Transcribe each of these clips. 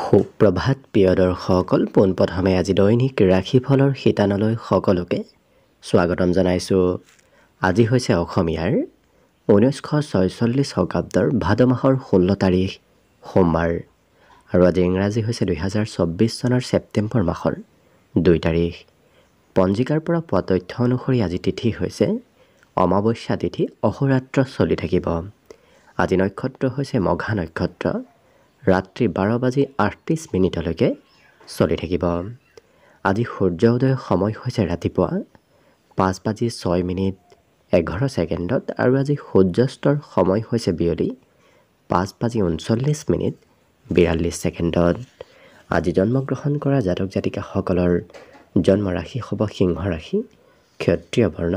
সুপ্ৰভাত প্ৰিয় দৰ্শকসকল পোনপ্ৰথমে আজি দৈনিক ৰাশিফলৰ শিতানলৈ সকলোকে স্বাগতম জনাইছোঁ আজি হৈছে অসমীয়াৰ ঊনৈছশ ছয়চল্লিছ শকাব্দৰ ভাদ মাহৰ ষোল্ল তাৰিখ সোমবাৰ আৰু আজি ইংৰাজী হৈছে দুহেজাৰ চৌব্বিছ চনৰ ছেপ্টেম্বৰ মাহৰ দুই তাৰিখ পঞ্জিকাৰ পৰা পোৱা তথ্য অনুসৰি আজি তিথি হৈছে অমাৱস্যা তিথি অহোৰাত্ৰ চলি থাকিব আজি নক্ষত্ৰ হৈছে মঘা নক্ষত্ৰ ৰাতি বাৰ বাজি আঠত্ৰিছ মিনিটলৈকে চলি থাকিব আজি সূৰ্য উদয় সময় হৈছে ৰাতিপুৱা পাঁচ বাজি ছয় মিনিট এঘাৰ ছেকেণ্ডত আৰু আজি সূৰ্যাস্তৰ সময় হৈছে বিয়লি পাঁচ বাজি ঊনচল্লিছ মিনিট বিৰাল্লিছ ছেকেণ্ডত আজি জন্মগ্ৰহণ কৰা জাতক জাতিকাসকলৰ জন্মৰাশি হ'ব সিংহ ৰাশি ক্ষত্ৰিয় বৰ্ণ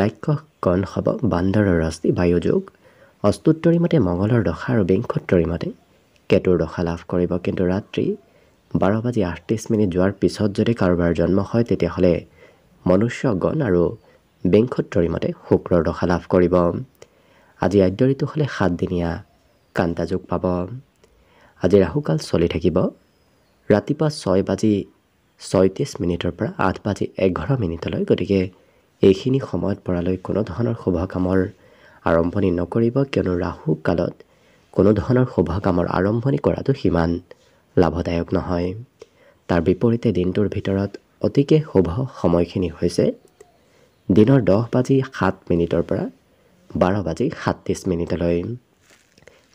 ৰাক্য কণ হ'ব বান্দৰৰ ৰশ্মি বায়ুযোগ অষ্টোত্তৰীমতে মঙলৰ দশা আৰু বিংশোত্তৰীমতে কেতুৰ দশা লাভ কৰিব কিন্তু ৰাতি বাৰ বাজি আঠত্ৰিছ মিনিট যোৱাৰ পিছত যদি কাৰোবাৰ জন্ম হয় তেতিয়াহ'লে মনুষ্যগণ আৰু বিংসুত্ৰৰী মতে শুক্ৰৰ দশা লাভ কৰিব আজি আদ্য ঋতু হ'লে সাতদিনীয়া কান্তাযোগ পাব আজি ৰাহুকাল চলি থাকিব ৰাতিপুৱা ছয় বাজি ছয়ত্ৰিছ মিনিটৰ পৰা আঠ বাজি এঘাৰ মিনিটলৈ গতিকে এইখিনি সময়ত পৰালৈ কোনো ধৰণৰ শুভকামৰ আৰম্ভণি নকৰিব কিয়নো ৰাহুকালত কোনো ধৰণৰ শুভ কামৰ আৰম্ভণি কৰাটো সিমান লাভদায়ক নহয় তাৰ বিপৰীতে দিনটোৰ ভিতৰত অতিকে শুভ সময়খিনি হৈছে দিনৰ দহ বাজি সাত মিনিটৰ পৰা বাৰ বাজি সাতত্ৰিছ মিনিটলৈ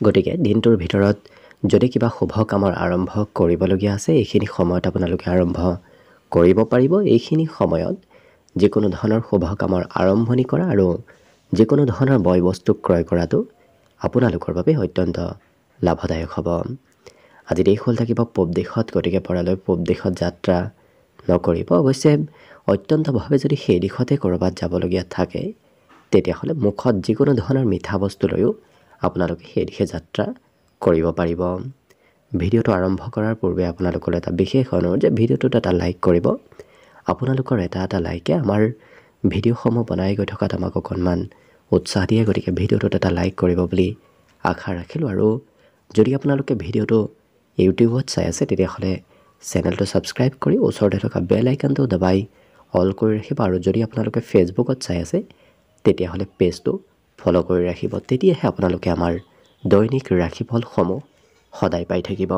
গতিকে দিনটোৰ ভিতৰত যদি কিবা শুভ কামৰ আৰম্ভ কৰিবলগীয়া আছে এইখিনি সময়ত আপোনালোকে আৰম্ভ কৰিব পাৰিব এইখিনি সময়ত যিকোনো ধৰণৰ শুভ কামৰ আৰম্ভণি কৰা আৰু যিকোনো ধৰণৰ বয় বস্তু ক্ৰয় কৰাটো আপোনালোকৰ বাবে অত্যন্ত লাভদায়ক হ'ব আজি দেশ হ'ল থাকিব পূব দেশত গতিকে পৰালৈ পূব দেশত যাত্ৰা নকৰিব অৱশ্যে অত্যন্তভাৱে যদি সেই দিশতে ক'ৰবাত যাবলগীয়া থাকে তেতিয়াহ'লে মুখত যিকোনো ধৰণৰ মিঠা বস্তু লৈও আপোনালোকে সেই দিশে যাত্ৰা কৰিব পাৰিব ভিডিঅ'টো আৰম্ভ কৰাৰ পূৰ্বে আপোনালোকলৈ এটা বিশেষ অনুৰোধ যে ভিডিঅ'টোত এটা লাইক কৰিব আপোনালোকৰ এটা এটা লাইকে আমাৰ ভিডিঅ'সমূহ বনাই গৈ থকাত আমাক অকণমান উৎসাহ দিয়ে গতিকে ভিডিঅ'টোত এটা লাইক কৰিব বুলি আশা ৰাখিলোঁ আৰু যদি আপোনালোকে ভিডিঅ'টো ইউটিউবত চাই আছে তেতিয়াহ'লে চেনেলটো ছাবস্ক্ৰাইব কৰি ওচৰতে থকা বেল আইকনটো দবাই অল কৰি ৰাখিব আৰু যদি আপোনালোকে ফেচবুকত চাই আছে তেতিয়াহ'লে পেজটো ফ'ল' কৰি ৰাখিব তেতিয়াহে আপোনালোকে আমাৰ দৈনিক ৰাশিফলসমূহ সদায় পাই থাকিব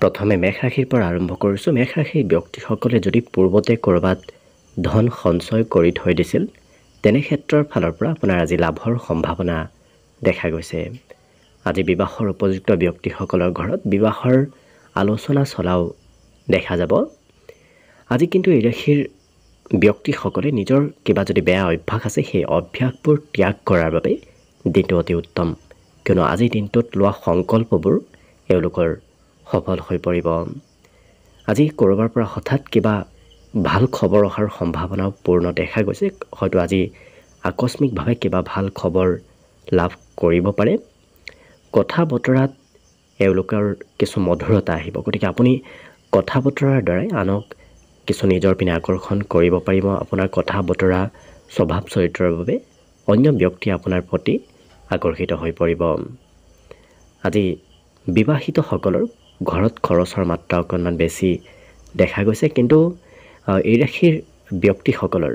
প্ৰথমে মেঘ ৰাশিৰ পৰা আৰম্ভ কৰিছোঁ মেঘ ৰাশিৰ ব্যক্তিসকলে যদি পূৰ্বতে ক'ৰবাত ধন সঞ্চয় কৰি থৈ দিছিল তেনেক্ষেত্ৰৰ ফালৰ পৰা আপোনাৰ আজি লাভৰ সম্ভাৱনা দেখা গৈছে আজি বিবাহৰ উপযুক্ত ব্যক্তিসকলৰ ঘৰত বিবাহৰ আলোচনা চলাও দেখা যাব আজি কিন্তু এই ৰাশিৰ ব্যক্তিসকলে নিজৰ কিবা যদি বেয়া অভ্যাস আছে সেই অভ্যাসবোৰ ত্যাগ কৰাৰ বাবে দিনটো অতি উত্তম কিয়নো আজিৰ দিনটোত লোৱা সংকল্পবোৰ এওঁলোকৰ সফল হৈ পৰিব আজি ক'ৰবাৰ পৰা হঠাৎ কিবা ভাল খবৰ অহাৰ সম্ভাৱনাও পূৰ্ণ দেখা গৈছে হয়তো আজি আকস্মিকভাৱে কিবা ভাল খবৰ লাভ কৰিব পাৰে কথা বতৰাত এওঁলোকৰ কিছু মধুৰতা আহিব গতিকে আপুনি কথা বতৰাৰ দ্বাৰাই আনক কিছু নিজৰ পিনে আকৰ্ষণ কৰিব পাৰিব আপোনাৰ কথা বতৰা স্বভাৱ চৰিত্ৰৰ বাবে অন্য ব্যক্তি আপোনাৰ প্ৰতি আকৰ্ষিত হৈ পৰিব আজি বিবাহিতসকলৰ ঘৰত খৰচৰ মাত্ৰা অকণমান বেছি দেখা গৈছে কিন্তু এই ৰাশিৰ ব্যক্তিসকলৰ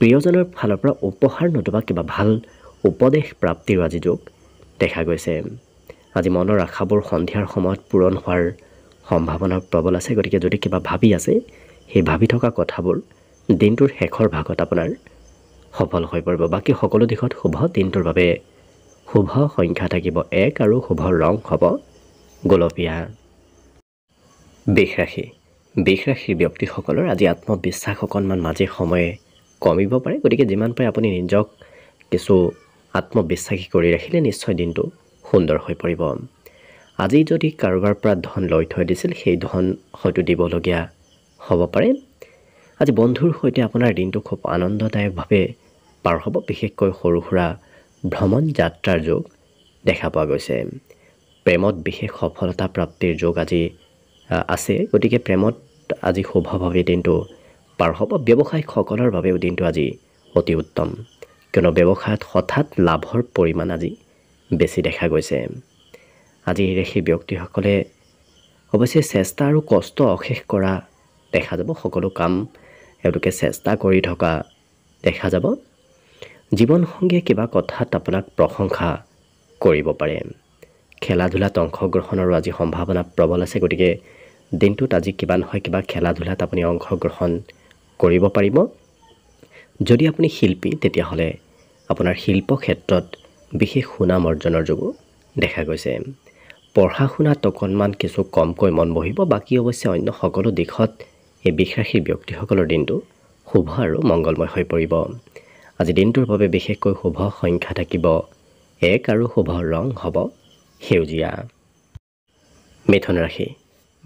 প্ৰিয়জনৰ ফালৰ পৰা উপহাৰ নতুবা কিবা ভাল উপদেশ প্ৰাপ্তিৰো আজি যোগ দেখা গৈছে আজি মনৰ আশাবোৰ সন্ধিয়াৰ সময়ত পূৰণ হোৱাৰ সম্ভাৱনা প্ৰবল আছে গতিকে যদি কিবা ভাবি আছে সেই ভাবি থকা কথাবোৰ দিনটোৰ শেষৰ ভাগত আপোনাৰ সফল হৈ পৰিব বাকী সকলো দিশত শুভ দিনটোৰ বাবে শুভ সংখ্যা থাকিব এক আৰু শুভ ৰং হ'ব গোলপীয়া বিষ ৰাশি বিষৰাশিৰ ব্যক্তিসকলৰ আজি আত্মবিশ্বাস অকণমান মাজে সময়ে কমিব পাৰে গতিকে যিমান পাৰে আপুনি নিজক কিছু আত্মবিশ্বাসী কৰি ৰাখিলে নিশ্চয় দিনটো সুন্দৰ হৈ পৰিব আজি যদি কাৰোবাৰ পৰা ধন লৈ থৈ দিছিল সেই ধন হয়তো দিবলগীয়া হ'ব পাৰে আজি বন্ধুৰ সৈতে আপোনাৰ দিনটো খুব আনন্দদায়কভাৱে পাৰ হ'ব বিশেষকৈ সৰু সুৰা ভ্ৰমণ যাত্ৰাৰ যোগ দেখা পোৱা গৈছে প্ৰেমত বিশেষ সফলতা প্ৰাপ্তিৰ যোগ আজি আছে গতিকে প্ৰেমত আজি শুভভাৱে দিনটো পাৰ হ'ব ব্যৱসায়ীসকলৰ বাবেও দিনটো আজি অতি উত্তম কিয়নো ব্যৱসায়ত হঠাৎ লাভৰ পৰিমাণ আজি বেছি দেখা গৈছে আজি সেই ব্যক্তিসকলে অৱশ্যে চেষ্টা আৰু কষ্ট অশেষ কৰা দেখা যাব সকলো কাম এওঁলোকে চেষ্টা কৰি থকা দেখা যাব জীৱনসংগীয়ে কিবা কথাত আপোনাক প্ৰশংসা কৰিব পাৰে খেলা ধূলাত অংশগ্ৰহণৰো আজি সম্ভাৱনা প্ৰবল আছে গতিকে দিনটোত আজি কিবা নহয় কিবা খেলা ধূলাত আপুনি অংশগ্ৰহণ কৰিব পাৰিব যদি আপুনি শিল্পী তেতিয়াহ'লে আপোনাৰ শিল্প ক্ষেত্ৰত বিশেষ সুনাম অৰ্জনৰ যোগো দেখা গৈছে পঢ়া শুনাত অকণমান কিছু কমকৈ মন বহিব বাকী অৱশ্যে অন্য সকলো দিশত এই বিশ্বাসীৰ ব্যক্তিসকলৰ দিনটো শুভ আৰু মংগলময় হৈ পৰিব আজি দিনটোৰ বাবে বিশেষকৈ শুভ সংখ্যা থাকিব এক আৰু শুভ ৰং হ'ব সেউজীয়া মিথুন ৰাশি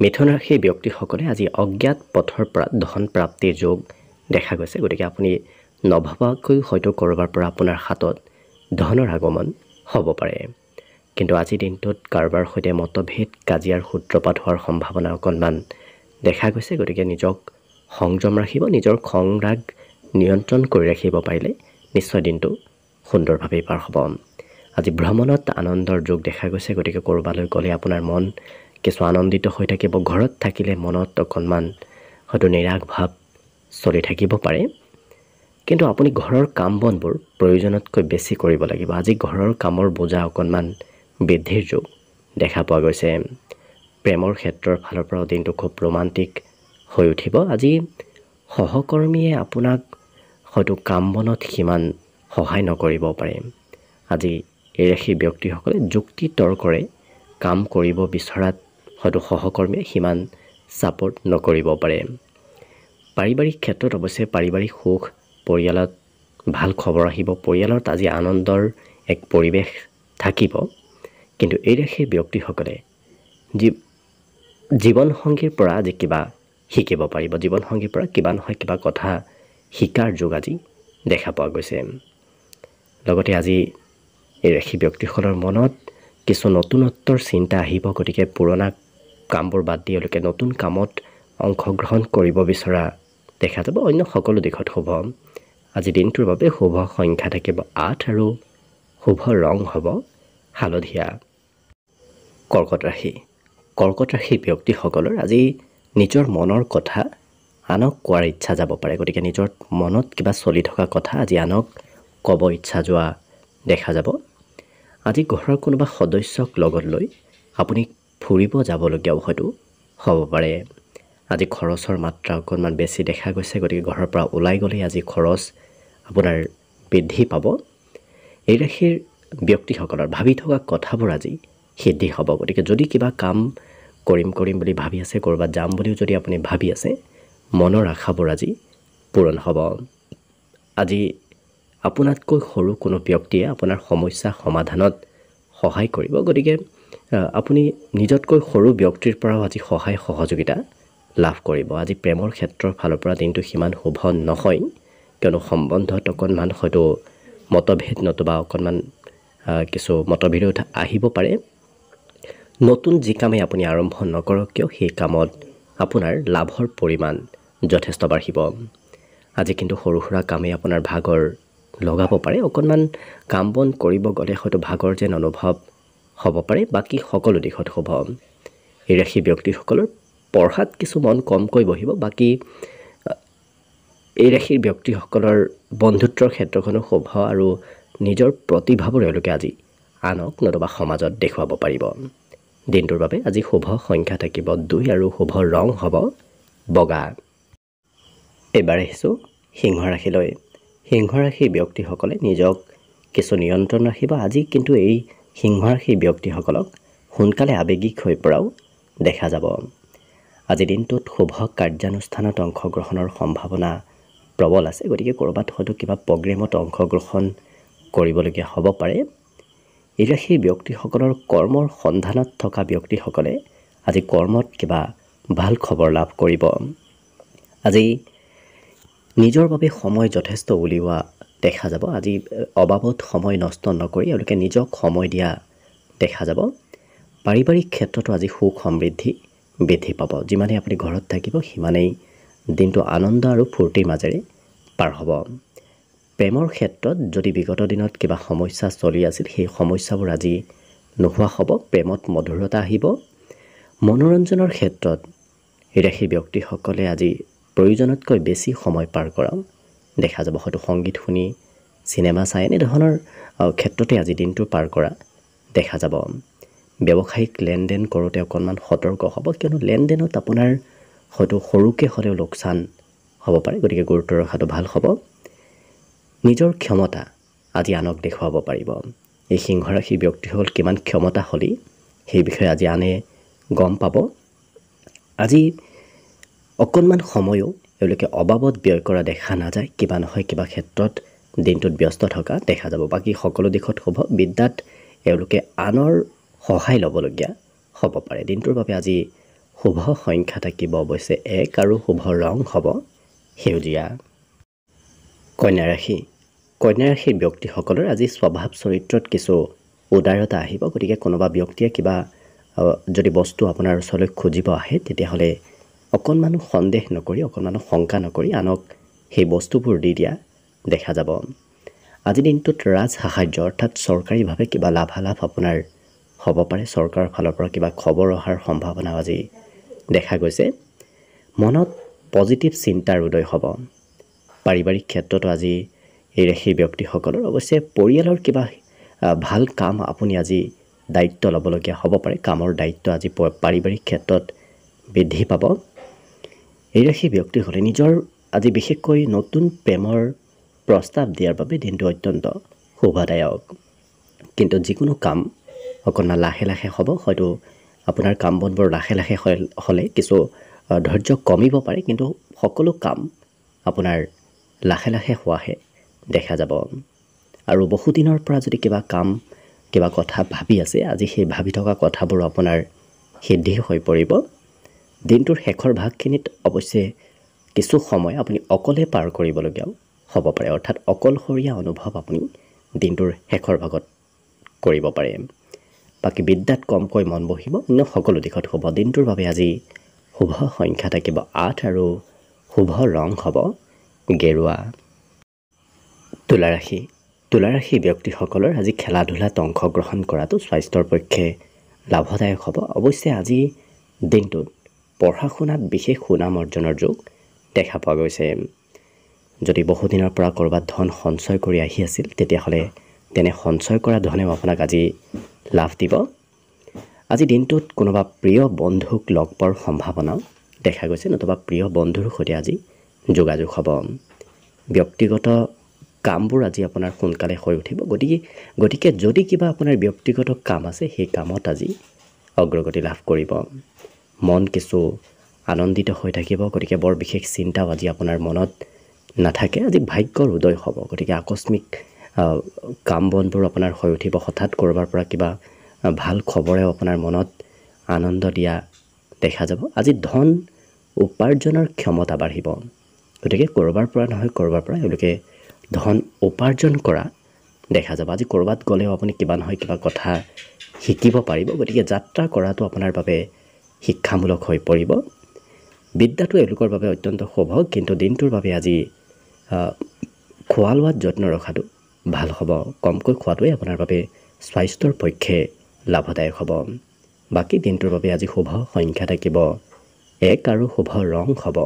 মিথুন ৰাশিৰ ব্যক্তিসকলে আজি অজ্ঞাত পথৰ পৰা ধন প্ৰাপ্তিৰ যোগ দেখা গৈছে গতিকে আপুনি নভবাকৈ হয়তো ক'ৰবাৰ পৰা আপোনাৰ হাতত ধনৰ আগমন হ'ব পাৰে কিন্তু আজি দিনটোত কাৰোবাৰ সৈতে মতভেদ কাজিয়াৰ সূত্ৰপাত হোৱাৰ সম্ভাৱনা অকণমান দেখা গৈছে গতিকে নিজক সংযম ৰাখিব নিজৰ খং ৰাগ নিয়ন্ত্ৰণ কৰি ৰাখিব পাৰিলে নিশ্চয় দিনটো সুন্দৰভাৱেই পাৰ হ'ব আজি ভ্ৰমণত আনন্দৰ যোগ দেখা গৈছে গতিকে ক'ৰবালৈ গ'লে আপোনাৰ মন কিছু আনন্দিত হৈ থাকিব ঘৰত থাকিলে মনত অকণমান হয়তো ভাৱ চলি থাকিব পাৰে কিন্তু আপুনি ঘৰৰ কাম বনবোৰ প্ৰয়োজনতকৈ বেছি কৰিব লাগিব আজি ঘৰৰ কামৰ বোজা অকণমান বৃদ্ধিৰ যোগ দেখা পোৱা গৈছে প্ৰেমৰ ক্ষেত্ৰৰ ফালৰ পৰাও দিনটো খুব ৰোমাণ্টিক হৈ উঠিব আজি সহকৰ্মীয়ে আপোনাক হয়তো কাম বনত সিমান সহায় নকৰিব পাৰে আজি এই ৰাশি ব্যক্তিসকলে যুক্তি তৰ্কৰে কাম কৰিব বিচৰাত হয়তো সহকৰ্মীয়ে সিমান ছাপৰ্ট নকৰিব পাৰে পাৰিবাৰিক ক্ষেত্ৰত অৱশ্যে পাৰিবাৰিক সুখ পৰিয়ালত ভাল খবৰ আহিব পৰিয়ালত আজি আনন্দৰ এক পৰিৱেশ থাকিব কিন্তু এই দেশে ব্যক্তিসকলে যি জীৱনসংগীৰ পৰা আজি কিবা শিকিব পাৰিব জীৱনসংগীৰ পৰা কিবা নহয় কিবা কথা শিকাৰ যুগ আজি দেখা পোৱা গৈছে লগতে আজি এই ৰাখি ব্যক্তিসকলৰ মনত কিছু নতুনত্বৰ চিন্তা আহিব গতিকে পুৰণা কামবোৰ বাদ দি এওঁলোকে নতুন কামত অংশগ্ৰহণ কৰিব বিচৰা দেখা যাব অন্য সকলো দিশত শুভ আজি দিনটোৰ বাবে শুভ সংখ্যা থাকিব আঠ আৰু শুভ ৰং হ'ব হালধীয়া কৰ্কট ৰাশি কৰ্কট ৰাশি ব্যক্তিসকলৰ আজি নিজৰ মনৰ কথা আনক কোৱাৰ ইচ্ছা যাব পাৰে গতিকে নিজৰ মনত কিবা চলি থকা কথা আজি আনক ক'ব ইচ্ছা যোৱা দেখা যাব আজি ঘৰৰ কোনোবা সদস্যক লগত লৈ আপুনি ফুৰিব যাবলগীয়াও হয়তো হ'ব পাৰে আজি খৰচৰ মাত্ৰা অকণমান বেছি দেখা গৈছে গতিকে ঘৰৰ পৰা ওলাই গ'লেই আজি খৰচ আপোনাৰ বৃদ্ধি পাব এই ৰাশিৰ ব্যক্তিসকলৰ ভাবি থকা কথাবোৰ আজি সিদ্ধি হ'ব গতিকে যদি কিবা কাম কৰিম কৰিম বুলি ভাবি আছে ক'ৰবাত যাম বুলিও যদি আপুনি ভাবি আছে মনৰ আশাবোৰ আজি পূৰণ হ'ব আজি আপোনাতকৈ সৰু কোনো ব্যক্তিয়ে আপোনাৰ সমস্যা সমাধানত সহায় কৰিব গতিকে আপুনি নিজতকৈ সৰু ব্যক্তিৰ পৰাও আজি সহায় সহযোগিতা লাভ কৰিব আজি প্ৰেমৰ ক্ষেত্ৰৰ ফালৰ পৰা দিনটো সিমান শুভ নহয় কিয়নো সম্বন্ধত অকণমান হয়তো মতভেদ নতুবা অকণমান কিছু মতবিৰোধ আহিব পাৰে নতুন যি কামেই আপুনি আৰম্ভ নকৰক কিয় সেই কামত আপোনাৰ লাভৰ পৰিমাণ যথেষ্ট বাঢ়িব আজি কিন্তু সৰু সুৰা কামেই আপোনাৰ ভাগৰ লগাব পাৰে অকণমান কাম বন কৰিব গ'লে হয়তো ভাগৰ যেন অনুভৱ হ'ব পাৰে বাকী সকলো দিশত শুভ এই ৰাশি ব্যক্তিসকলৰ পঢ়াত কিছু মন কমকৈ বহিব বাকী এই ৰাশিৰ ব্যক্তিসকলৰ বন্ধুত্বৰ ক্ষেত্ৰখনো শুভ আৰু নিজৰ প্ৰতিভাবোৰ এওঁলোকে আজি আনক নতুবা সমাজত দেখুৱাব পাৰিব দিনটোৰ বাবে আজি শুভ সংখ্যা থাকিব দুই আৰু শুভ ৰং হ'ব বগা এইবাৰ আহিছোঁ সিংহ ৰাশিলৈ সিংহ ৰাশিৰ ব্যক্তিসকলে নিজক কিছু নিয়ন্ত্ৰণ ৰাখিব আজি কিন্তু এই সিংহাৰাশী ব্যক্তিসকলক সোনকালে আৱেগিক হৈ পৰাও দেখা যাব আজি দিনটোত শুভ কাৰ্যানুষ্ঠানত অংশগ্ৰহণৰ সম্ভাৱনা প্ৰবল আছে গতিকে ক'ৰবাত হয়তো কিবা প্ৰগ্ৰেমত অংশগ্ৰহণ কৰিবলগীয়া হ'ব পাৰে এই ৰাশিৰ ব্যক্তিসকলৰ কৰ্মৰ সন্ধানত থকা ব্যক্তিসকলে আজি কৰ্মত কিবা ভাল খবৰ লাভ কৰিব আজি নিজৰ বাবে সময় যথেষ্ট উলিওৱা দেখা যাব আজি অবাবত সময় নষ্ট নকৰি এওঁলোকে নিজক সময় দিয়া দেখা যাব পাৰিবাৰিক ক্ষেত্ৰতো আজি সুখ সমৃদ্ধি বৃদ্ধি পাব যিমানেই আপুনি ঘৰত থাকিব সিমানেই দিনটো আনন্দ আৰু ফূৰ্তিৰ মাজেৰে পাৰ হ'ব প্ৰেমৰ ক্ষেত্ৰত যদি বিগত দিনত কিবা সমস্যা চলি আছিল সেই সমস্যাবোৰ আজি নোহোৱা হ'ব প্ৰেমত মধুৰতা আহিব মনোৰঞ্জনৰ ক্ষেত্ৰত ৰাশি ব্যক্তিসকলে আজি প্ৰয়োজনতকৈ বেছি সময় পাৰ কৰক দেখা যাব হয়তো সংগীত শুনি চিনেমা চাই এনেধৰণৰ ক্ষেত্ৰতে আজি দিনটো পাৰ কৰা দেখা যাব ব্যৱসায়িক লেনদেন কৰোঁতে অকণমান সতৰ্ক হ'ব কিয়নো লেনদেনত আপোনাৰ হয়তো সৰুকৈ হ'লেও লোকচান হ'ব পাৰে গতিকে গুৰুত্ব ৰখাটো ভাল হ'ব নিজৰ ক্ষমতা আজি আনক দেখুৱাব পাৰিব এই সিংহৰাশি ব্যক্তিসকল কিমান ক্ষমতাশালী সেই বিষয়ে আজি আনে গম পাব আজি অকণমান সময়ো তেওঁলোকে অবাবত ব্যয় কৰা দেখা নাযায় কিবা নহয় কিবা ক্ষেত্ৰত দিনটোত ব্যস্ত থকা দেখা যাব বাকী সকলো দিশত শুভ বিদ্যাত এওঁলোকে আনৰ সহায় ল'বলগীয়া হ'ব পাৰে দিনটোৰ বাবে আজি শুভ সংখ্যা থাকিব অৱশ্যে এক আৰু শুভ ৰং হ'ব সেউজীয়া কন্যা ৰাশি কন্যা ৰাশিৰ ব্যক্তিসকলৰ আজি স্বভাৱ চৰিত্ৰত কিছু উদাৰতা আহিব গতিকে কোনোবা ব্যক্তিয়ে কিবা যদি বস্তু আপোনাৰ ওচৰলৈ খুজিব আহে তেতিয়াহ'লে অকণমানো সন্দেহ নকৰি অকণমানো শংকা নকৰি আনক সেই বস্তুবোৰ দি দিয়া দেখা যাব আজিৰ দিনটোত ৰাজ সাহাৰ্য অৰ্থাৎ চৰকাৰীভাৱে কিবা লাভালাভ আপোনাৰ হ'ব পাৰে চৰকাৰৰ ফালৰ পৰা কিবা খবৰ অহাৰ সম্ভাৱনাও আজি দেখা গৈছে মনত পজিটিভ চিন্তাৰ উদয় হ'ব পাৰিবাৰিক ক্ষেত্ৰতো আজি এই সেই ব্যক্তিসকলৰ অৱশ্যে পৰিয়ালৰ কিবা ভাল কাম আপুনি আজি দায়িত্ব ল'বলগীয়া হ'ব পাৰে কামৰ দায়িত্ব আজি পাৰিবাৰিক ক্ষেত্ৰত বৃদ্ধি পাব এয়া সেই ব্যক্তিসকলে নিজৰ আজি বিশেষকৈ নতুন প্ৰেমৰ প্ৰস্তাৱ দিয়াৰ বাবে দিনটো অত্যন্ত শোভাদায়ক কিন্তু যিকোনো কাম অকণমান লাহে লাহে হ'ব হয়তো আপোনাৰ কাম বনবোৰ লাহে লাহে হ'লে কিছু ধৈৰ্য কমিব পাৰে কিন্তু সকলো কাম আপোনাৰ লাহে লাহে হোৱাহে দেখা যাব আৰু বহুদিনৰ পৰা যদি কিবা কাম কিবা কথা ভাবি আছে আজি সেই ভাবি থকা কথাবোৰো আপোনাৰ সিদ্ধি হৈ পৰিব দিনটোৰ শেষৰ ভাগখিনিত অৱশ্যে কিছু সময় আপুনি অকলে পাৰ কৰিবলগীয়াও হ'ব পাৰে অৰ্থাৎ অকলশৰীয়া অনুভৱ আপুনি দিনটোৰ শেষৰ ভাগত কৰিব পাৰে বাকী বিদ্যাত কমকৈ মন বহিব অন্য সকলো দিশত শুভ দিনটোৰ বাবে আজি শুভ সংখ্যা থাকিব আঠ আৰু শুভ ৰং হ'ব গেৰুৱা তুলাৰাশি তুলাৰাশি ব্যক্তিসকলৰ আজি খেলা ধূলাত অংশগ্ৰহণ কৰাটো স্বাস্থ্যৰ পক্ষে লাভদায়ক হ'ব অৱশ্যে আজি দিনটোত পঢ়া শুনাত বিশেষ সুনাম অৰ্জনৰ যুগ দেখা পোৱা গৈছে যদি বহুদিনৰ পৰা ক'ৰবাত ধন সঞ্চয় কৰি আহি আছিল তেতিয়াহ'লে তেনে সঞ্চয় কৰা ধনেও আপোনাক আজি লাভ দিব আজি দিনটোত কোনোবা প্ৰিয় বন্ধুক লগ পোৱাৰ সম্ভাৱনাও দেখা গৈছে নতুবা প্ৰিয় বন্ধুৰ সৈতে আজি যোগাযোগ হ'ব ব্যক্তিগত কামবোৰ আজি আপোনাৰ সোনকালে হৈ উঠিব গতিকে গতিকে যদি কিবা আপোনাৰ ব্যক্তিগত কাম আছে সেই কামত আজি অগ্ৰগতি লাভ কৰিব মন কিছু আনন্দিত হৈ থাকিব গতিকে বৰ বিশেষ চিন্তাও আজি আপোনাৰ মনত নাথাকে আজি ভাগ্যৰ উদয় হ'ব গতিকে আকস্মিক কাম বনবোৰ আপোনাৰ হৈ উঠিব হঠাৎ ক'ৰবাৰ পৰা কিবা ভাল খবৰেও আপোনাৰ মনত আনন্দ দিয়া দেখা যাব আজি ধন উপাৰ্জনৰ ক্ষমতা বাঢ়িব গতিকে ক'ৰবাৰ পৰা নহয় ক'ৰবাৰ পৰা এওঁলোকে ধন উপাৰ্জন কৰা দেখা যাব আজি ক'ৰবাত গ'লেও আপুনি কিবা নহয় কিবা কথা শিকিব পাৰিব গতিকে যাত্ৰা কৰাটো আপোনাৰ বাবে শিক্ষামূলক হৈ পৰিব বিদ্যাটো এওঁলোকৰ বাবে অত্যন্ত শুভ কিন্তু দিনটোৰ বাবে আজি খোৱা লোৱাত যত্ন ৰখাটো ভাল হ'ব কমকৈ খোৱাটোৱে আপোনাৰ বাবে স্বাস্থ্যৰ পক্ষে লাভদায়ক হ'ব বাকী দিনটোৰ বাবে আজি শুভ সংখ্যা থাকিব এক আৰু শুভ ৰং হ'ব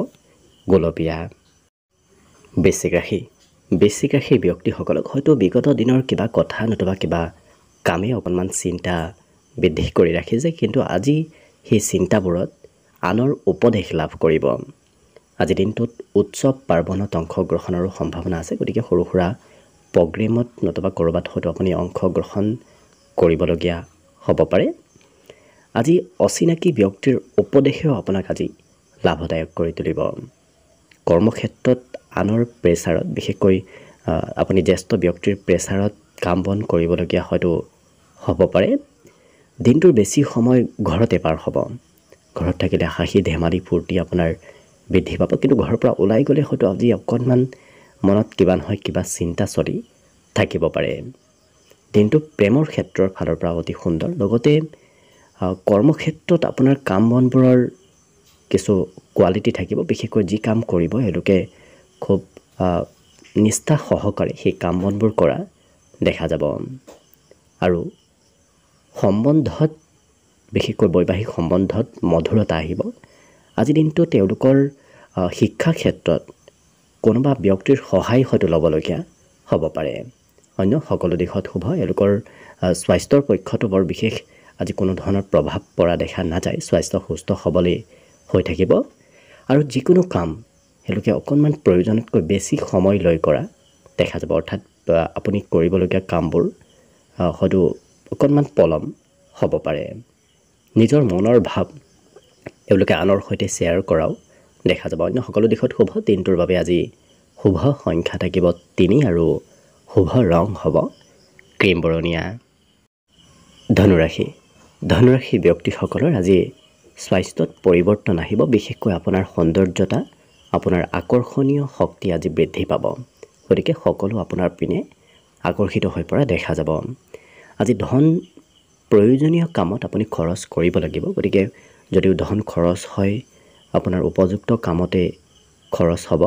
গোলপীয়া বেছিক ৰাশি বেছিক ৰাশিৰ ব্যক্তিসকলক হয়তো বিগত দিনৰ কিবা কথা নতুবা কিবা কামে অকণমান চিন্তা বৃদ্ধি কৰি ৰাখিছে কিন্তু আজি সেই চিন্তাবোৰত আনৰ উপদেশ লাভ কৰিব আজিৰ দিনটোত উৎসৱ পাৰ্বণত অংশগ্ৰহণৰো সম্ভাৱনা আছে গতিকে সৰু সুৰা প্ৰগ্ৰেমত নতুবা ক'ৰবাত হয়তো আপুনি অংশগ্ৰহণ কৰিবলগীয়া হ'ব পাৰে আজি অচিনাকি ব্যক্তিৰ উপদেশেও আপোনাক আজি লাভদায়ক কৰি তুলিব কৰ্মক্ষেত্ৰত আনৰ প্ৰেছাৰত বিশেষকৈ আপুনি জ্যেষ্ঠ ব্যক্তিৰ প্ৰেছাৰত কাম বন কৰিবলগীয়া হয়তো হ'ব পাৰে দিনটোৰ বেছি সময় ঘৰতে পাৰ হ'ব ঘৰত থাকিলে হাঁহি ধেমালি ফূৰ্তি আপোনাৰ বৃদ্ধি পাব কিন্তু ঘৰৰ পৰা ওলাই গ'লে হয়তো আজি অকণমান মনত কিবা নহয় কিবা চিন্তা চলি থাকিব পাৰে দিনটো প্ৰেমৰ ক্ষেত্ৰৰ ফালৰ পৰা অতি সুন্দৰ লগতে কৰ্মক্ষেত্ৰত আপোনাৰ কাম বনবোৰৰ কিছু কোৱালিটি থাকিব বিশেষকৈ যি কাম কৰিব এওঁলোকে খুব নিষ্ঠা সহকাৰে সেই কাম বনবোৰ কৰা দেখা যাব আৰু সম্বন্ধত বিশেষকৈ বৈবাহিক সম্বন্ধত মধুৰতা আহিব আজিৰ দিনটো তেওঁলোকৰ শিক্ষা ক্ষেত্ৰত কোনোবা ব্যক্তিৰ সহায় হয়তো ল'বলগীয়া হ'ব পাৰে অন্য সকলো দিশত শুভ এওঁলোকৰ স্বাস্থ্যৰ পক্ষতো বৰ বিশেষ আজি কোনো ধৰণৰ প্ৰভাৱ পৰা দেখা নাযায় স্বাস্থ্য সুস্থ সবলেই হৈ থাকিব আৰু যিকোনো কাম এওঁলোকে অকণমান প্ৰয়োজনতকৈ বেছি সময় লৈ কৰা দেখা যাব অৰ্থাৎ আপুনি কৰিবলগীয়া কামবোৰ হয়তো অকণমান পলম হ'ব পাৰে নিজৰ মনৰ ভাৱ তেওঁলোকে আনৰ সৈতে শ্বেয়াৰ কৰাও দেখা যাব অন্য সকলো দিশত শুভ দিনটোৰ বাবে আজি শুভ সংখ্যা থাকিব তিনি আৰু শুভ ৰং হ'ব ক্ৰীম বৰণীয়া ধনুৰাশি ধনুৰাশি ব্যক্তিসকলৰ আজি স্বাস্থ্যত পৰিৱৰ্তন আহিব বিশেষকৈ আপোনাৰ সৌন্দৰ্যতা আপোনাৰ আকৰ্ষণীয় শক্তি আজি বৃদ্ধি পাব গতিকে সকলো আপোনাৰ পিনে আকৰ্ষিত হৈ পৰা দেখা যাব আজি ধন প্ৰয়োজনীয় কামত আপুনি খৰচ কৰিব লাগিব গতিকে যদিও ধন খৰচ হয় আপোনাৰ উপযুক্ত কামতে খৰচ হ'ব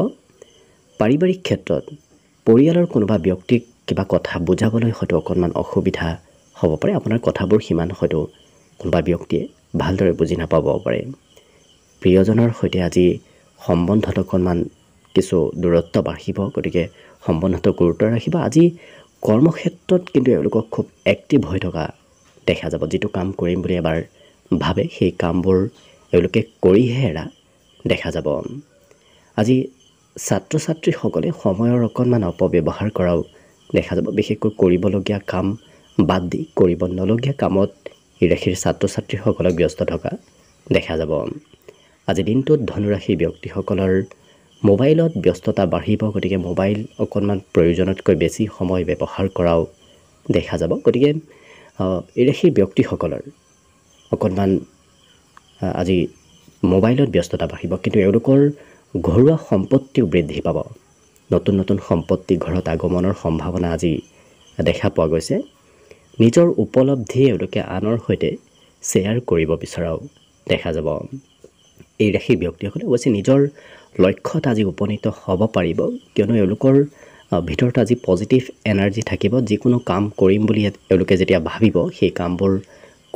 পাৰিবাৰিক ক্ষেত্ৰত পৰিয়ালৰ কোনোবা ব্যক্তিক কিবা কথা বুজাবলৈ হয়তো অকণমান অসুবিধা হ'ব পাৰে আপোনাৰ কথাবোৰ সিমান হয়তো কোনোবা ব্যক্তিয়ে ভালদৰে বুজি নাপাব পাৰে প্ৰিয়জনৰ সৈতে আজি সম্বন্ধত অকণমান কিছু দূৰত্ব বাঢ়িব গতিকে সম্বন্ধটো গুৰুত্ব ৰাখিব আজি কৰ্মক্ষেত্ৰত কিন্তু এওঁলোকক খুব এক্টিভ হৈ থকা দেখা যাব যিটো কাম কৰিম বুলি এবাৰ ভাবে সেই কামবোৰ এওঁলোকে কৰিহে এৰা দেখা যাব আজি ছাত্ৰ ছাত্ৰীসকলে সময়ৰ অকণমান অপব্যৱহাৰ কৰাও দেখা যাব বিশেষকৈ কৰিবলগীয়া কাম বাদ দি কৰিব নলগীয়া কামত ৰাশিৰ ছাত্ৰ ছাত্ৰীসকলক ব্যস্ত থকা দেখা যাব আজি দিনটোত ধনুৰাশি ব্যক্তিসকলৰ মোবাইলত ব্যস্ততা বাঢ়িব গতিকে মোবাইল অকণমান প্ৰয়োজনতকৈ বেছি সময় ব্যৱহাৰ কৰাও দেখা যাব গতিকে এই ব্যক্তিসকলৰ অকণমান আজি মোবাইলত ব্যস্ততা বাঢ়িব কিন্তু এওঁলোকৰ ঘৰুৱা সম্পত্তিও বৃদ্ধি পাব নতুন নতুন সম্পত্তি ঘৰত আগমনৰ সম্ভাৱনা আজি দেখা পোৱা গৈছে নিজৰ উপলব্ধি এওঁলোকে আনৰ সৈতে শ্বেয়াৰ কৰিব বিচৰাও দেখা যাব এই ৰাশিৰ ব্যক্তিসকলে অৱশ্যে নিজৰ লক্ষ্যত আজি উপনীত হ'ব পাৰিব কিয়নো এওঁলোকৰ ভিতৰত আজি পজিটিভ এনাৰ্জি থাকিব যিকোনো কাম কৰিম বুলি এওঁলোকে যেতিয়া ভাবিব সেই কামবোৰ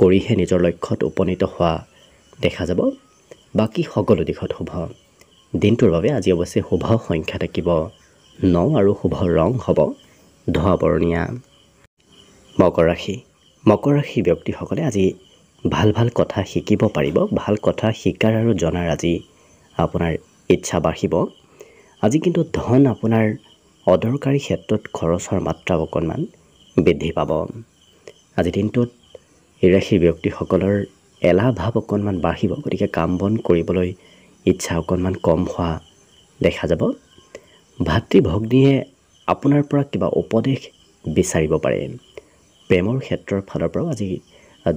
কৰিহে নিজৰ লক্ষ্যত উপনীত হোৱা দেখা যাব বাকী সকলো দিশত শুভ দিনটোৰ বাবে আজি অৱশ্যে শুভ সংখ্যা থাকিব ন আৰু শুভ ৰং হ'ব ধোৱা বৰণীয়া মকৰ ৰাশি মকৰ ৰাশি ব্যক্তিসকলে আজি ভাল ভাল কথা শিকিব পাৰিব ভাল কথা শিকাৰ আৰু জনাৰ আজি আপোনাৰ ইচ্ছা বাঢ়িব আজি কিন্তু ধন আপোনাৰ অদৰকাৰী ক্ষেত্ৰত খৰচৰ মাত্ৰা অকণমান বৃদ্ধি পাব আজি দিনটোত ৰাশি ব্যক্তিসকলৰ এলাহ ভাৱ অকণমান বাঢ়িব গতিকে কাম বন কৰিবলৈ ইচ্ছা অকণমান কম হোৱা দেখা যাব ভাতৃ ভগ্নীয়ে আপোনাৰ পৰা কিবা উপদেশ বিচাৰিব পাৰে প্ৰেমৰ ক্ষেত্ৰৰ ফালৰ পৰাও আজি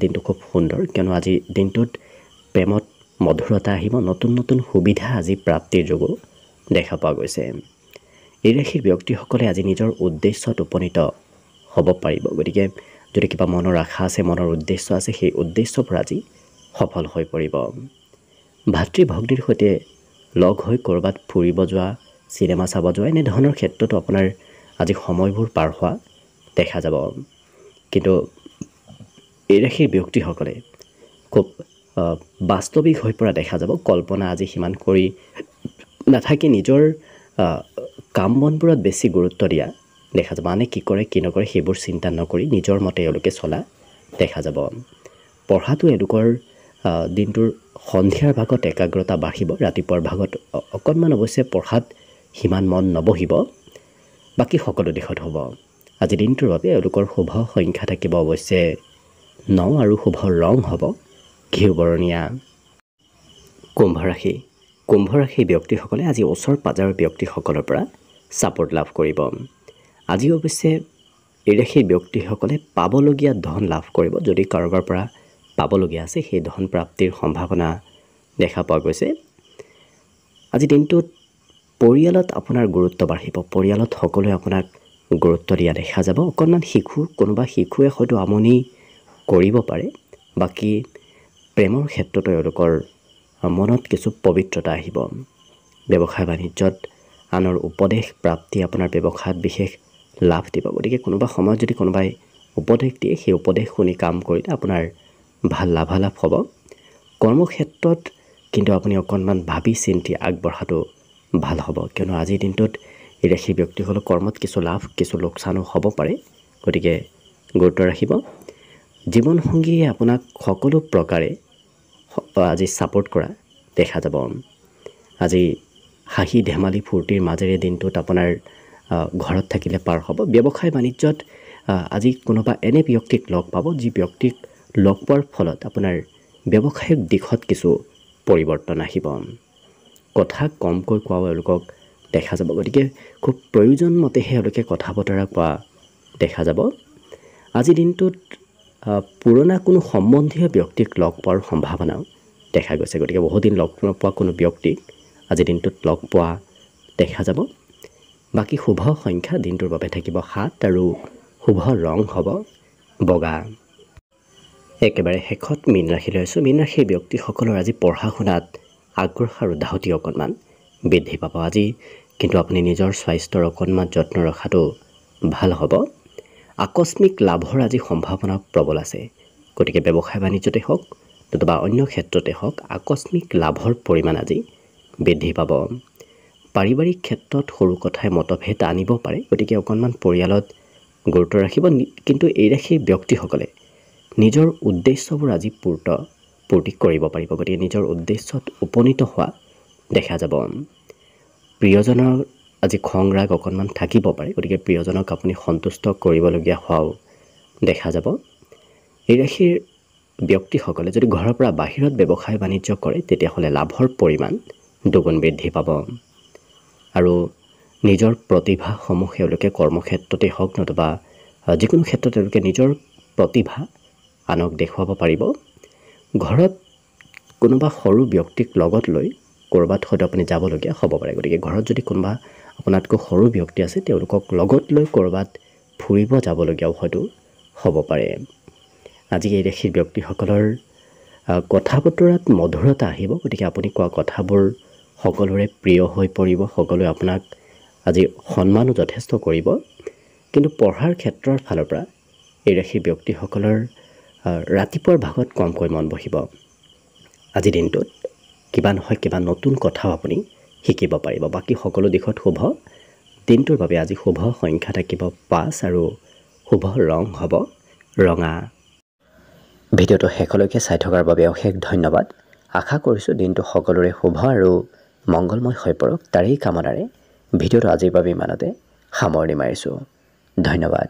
দিনটো খুব সুন্দৰ কিয়নো আজি দিনটোত প্ৰেমত মধুৰতা আহিব নতুন নতুন সুবিধা আজি প্ৰাপ্তিৰ যোগো দেখা পোৱা গৈছে এই ৰাশিৰ ব্যক্তিসকলে আজি নিজৰ উদ্দেশ্যত উপনীত হ'ব পাৰিব গতিকে যদি কিবা মনৰ আশা আছে মনৰ উদ্দেশ্য আছে সেই উদ্দেশ্যবোৰ আজি সফল হৈ পৰিব ভাতৃ ভগ্নীৰ সৈতে লগ হৈ ক'ৰবাত ফুৰিব যোৱা চিনেমা চাব যোৱা এনেধৰণৰ ক্ষেত্ৰতো আপোনাৰ আজি সময়বোৰ পাৰ হোৱা দেখা যাব কিন্তু এই ৰাশিৰ ব্যক্তিসকলে খুব বাস্তৱিক হৈ পৰা দেখা যাব কল্পনা আজি সিমান কৰি নাথাকি নিজৰ কাম বনবোৰত বেছি গুৰুত্ব দিয়া দেখা যাব আনে কি কৰে কি নকৰে সেইবোৰ চিন্তা নকৰি নিজৰ মতে এওঁলোকে চলা দেখা যাব পঢ়াটো এওঁলোকৰ দিনটোৰ সন্ধিয়াৰ ভাগত একাগ্ৰতা বাঢ়িব ৰাতিপুৱাৰ ভাগত অকণমান অৱশ্যে পঢ়াত সিমান মন নবহিব বাকী সকলো দিশত হ'ব আজি দিনটোৰ বাবে এওঁলোকৰ শুভ সংখ্যা থাকিব অৱশ্যে ন আৰু শুভ ৰং হ'ব ঘিউবৰণীয়া কুম্ভ ৰাশি কুম্ভ ৰাশি ব্যক্তিসকলে আজি ওচৰ পাজাৰৰ ব্যক্তিসকলৰ পৰা ছাপৰ্ট লাভ কৰিব আজি অৱশ্যে এই ৰাশি ব্যক্তিসকলে পাবলগীয়া ধন লাভ কৰিব যদি কাৰোবাৰ পৰা পাবলগীয়া আছে সেই ধন প্ৰাপ্তিৰ সম্ভাৱনা দেখা পোৱা গৈছে আজি দিনটোত পৰিয়ালত আপোনাৰ গুৰুত্ব বাঢ়িব পৰিয়ালত সকলোৱে আপোনাক গুৰুত্ব দিয়া দেখা যাব অকণমান শিশু কোনোবা শিশুৱে হয়তো আমনি কৰিব পাৰে বাকী প্ৰেমৰ ক্ষেত্ৰত তেওঁলোকৰ মনত কিছু পবিত্ৰতা আহিব ব্যৱসায় বাণিজ্যত আনৰ উপদেশ প্ৰাপ্তি আপোনাৰ ব্যৱসায়ত বিশেষ লাভ দিব গতিকে কোনোবা সময়ত যদি কোনোবাই উপদেশ দিয়ে সেই উপদেশ শুনি কাম কৰিলে আপোনাৰ ভাল লাভালাভ হ'ব কৰ্মক্ষেত্ৰত কিন্তু আপুনি অকণমান ভাবি চিন্তি আগবঢ়াটো ভাল হ'ব কিয়নো আজিৰ দিনটোত এই ৰাশি ব্যক্তিসকলৰ কৰ্মত কিছু লাভ কিছু লোকচানো হ'ব পাৰে গতিকে গুৰুত্ব ৰাখিব জীৱনসংগীয়ে আপোনাক সকলো প্ৰকাৰে আজি ছাপৰ্ট কৰা দেখা যাব আজি হাঁহি ধেমালি ফূৰ্তিৰ মাজেৰে দিনটোত আপোনাৰ ঘৰত থাকিলে পাৰ হ'ব ব্যৱসায় বাণিজ্যত আজি কোনোবা এনে ব্যক্তিক লগ পাব যি ব্যক্তিক লগ পোৱাৰ ফলত আপোনাৰ ব্যৱসায়িক দিশত কিছু পৰিৱৰ্তন আহিব কথা কমকৈ কোৱা এওঁলোকক দেখা যাব গতিকে খুব প্ৰয়োজন মতেহে এওঁলোকে কথা বতৰা কোৱা দেখা যাব আজি দিনটোত পুৰণা কোনো সম্বন্ধীয় ব্যক্তিক লগ পোৱাৰ সম্ভাৱনাও দেখা গৈছে গতিকে বহুদিন লগ নোপোৱা কোনো ব্যক্তিক আজি দিনটোত লগ পোৱা দেখা যাব বাকী শুভ সংখ্যা দিনটোৰ বাবে থাকিব সাত আৰু শুভ ৰং হ'ব বগা একেবাৰে শেষত মীন ৰাশি লৈছোঁ মীন ৰাশিৰ ব্যক্তিসকলৰ আজি পঢ়া শুনাত আগ্ৰহ আৰু ধাউতি অকণমান বৃদ্ধি পাব আজি কিন্তু আপুনি নিজৰ স্বাস্থ্যৰ অকণমান যত্ন ৰখাটো ভাল হ'ব আকস্মিক লাভৰ আজি সম্ভাৱনা প্ৰবল আছে গতিকে ব্যৱসায় বাণিজ্যতে হওক নতুবা অন্য ক্ষেত্ৰতে হওক আকস্মিক লাভৰ পৰিমাণ আজি বৃদ্ধি পাব পাৰিবাৰিক ক্ষেত্ৰত সৰু কথাই মতভেদ আনিব পাৰে গতিকে অকণমান পৰিয়ালত গুৰুত্ব ৰাখিব কিন্তু এই ৰাশিৰ ব্যক্তিসকলে নিজৰ উদ্দেশ্যবোৰ আজি পূৰ্ত পূৰ্তি কৰিব পাৰিব গতিকে নিজৰ উদ্দেশ্যত উপনীত হোৱা দেখা যাব প্ৰিয়জনৰ আজি খং ৰাগ অকণমান থাকিব পাৰে গতিকে প্ৰিয়জনক আপুনি সন্তুষ্ট কৰিবলগীয়া হোৱাও দেখা যাব এই ৰাশিৰ ব্যক্তিসকলে যদি ঘৰৰ পৰা বাহিৰত ব্যৱসায় বাণিজ্য কৰে তেতিয়াহ'লে লাভৰ পৰিমাণ দুগুণ বৃদ্ধি পাব আৰু নিজৰ প্ৰতিভাসমূহ তেওঁলোকে কৰ্মক্ষেত্ৰতে হওক নতুবা যিকোনো ক্ষেত্ৰত তেওঁলোকে নিজৰ প্ৰতিভা আনক দেখুৱাব পাৰিব ঘৰত কোনোবা সৰু ব্যক্তিক লগত লৈ ক'ৰবাত হয়তো আপুনি যাবলগীয়া হ'ব পাৰে গতিকে ঘৰত যদি কোনোবা আপোনাতকৈ সৰু ব্যক্তি আছে তেওঁলোকক লগত লৈ ক'ৰবাত ফুৰিব যাবলগীয়াও হয়তো হ'ব পাৰে আজি এই ৰাশিৰ ব্যক্তিসকলৰ কথা বতৰাত মধুৰতা আহিব গতিকে আপুনি কোৱা কথাবোৰ সকলোৰে প্ৰিয় হৈ পৰিব সকলোৱে আপোনাক আজি সন্মানো যথেষ্ট কৰিব কিন্তু পঢ়াৰ ক্ষেত্ৰৰ ফালৰ পৰা এই ৰাশিৰ ব্যক্তিসকলৰ ৰাতিপুৱাৰ ভাগত কমকৈ মন বহিব আজি দিনটোত কিবা নহয় কিবা নতুন কথাও আপুনি শিকিব পাৰিব বাকী সকলো দিশত শুভ দিনটোৰ বাবে আজি শুভ সংখ্যা থাকিব পাঁচ আৰু শুভ ৰং হ'ব ৰঙা ভিডিঅ'টো শেষলৈকে চাই থকাৰ বাবে অশেষ ধন্যবাদ আশা কৰিছোঁ দিনটো সকলোৰে শুভ আৰু মংগলময় হৈ পৰক তাৰেই কামনাৰে ভিডিঅ'টো আজিৰ বাবে ইমানতে সামৰণি মাৰিছোঁ ধন্যবাদ